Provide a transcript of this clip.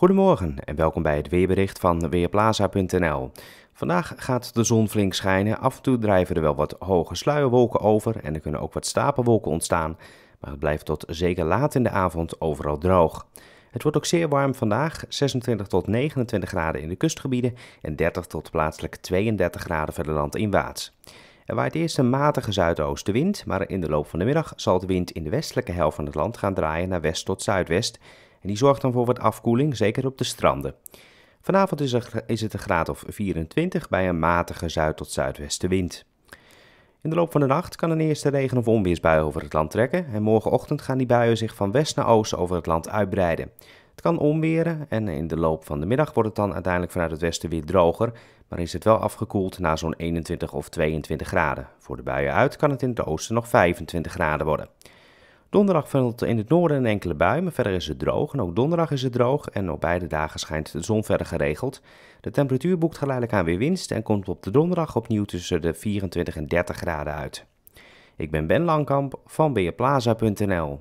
Goedemorgen en welkom bij het weerbericht van Weerplaza.nl. Vandaag gaat de zon flink schijnen. Af en toe drijven er wel wat hoge sluierwolken over en er kunnen ook wat stapelwolken ontstaan. Maar het blijft tot zeker laat in de avond overal droog. Het wordt ook zeer warm vandaag, 26 tot 29 graden in de kustgebieden en 30 tot plaatselijk 32 graden verder landinwaarts. Er waait eerst een matige zuidoostenwind, maar in de loop van de middag zal de wind in de westelijke helft van het land gaan draaien naar west tot zuidwest. En die zorgt dan voor wat afkoeling, zeker op de stranden. Vanavond is, het een graad of 24 bij een matige zuid- tot zuidwestenwind. In de loop van de nacht kan een eerste regen- of onweersbui over het land trekken en morgenochtend gaan die buien zich van west naar oost over het land uitbreiden. Het kan onweren en in de loop van de middag wordt het dan uiteindelijk vanuit het westen weer droger, maar is het wel afgekoeld naar zo'n 21 of 22 graden. Voor de buien uit kan het in het oosten nog 25 graden worden. Donderdag valt in het noorden een enkele bui, maar verder is het droog. En ook donderdag is het droog en op beide dagen schijnt de zon verder geregeld. De temperatuur boekt geleidelijk aan weer winst en komt op de donderdag opnieuw tussen de 24 en 30 graden uit. Ik ben Ben Langkamp van beerplaza.nl.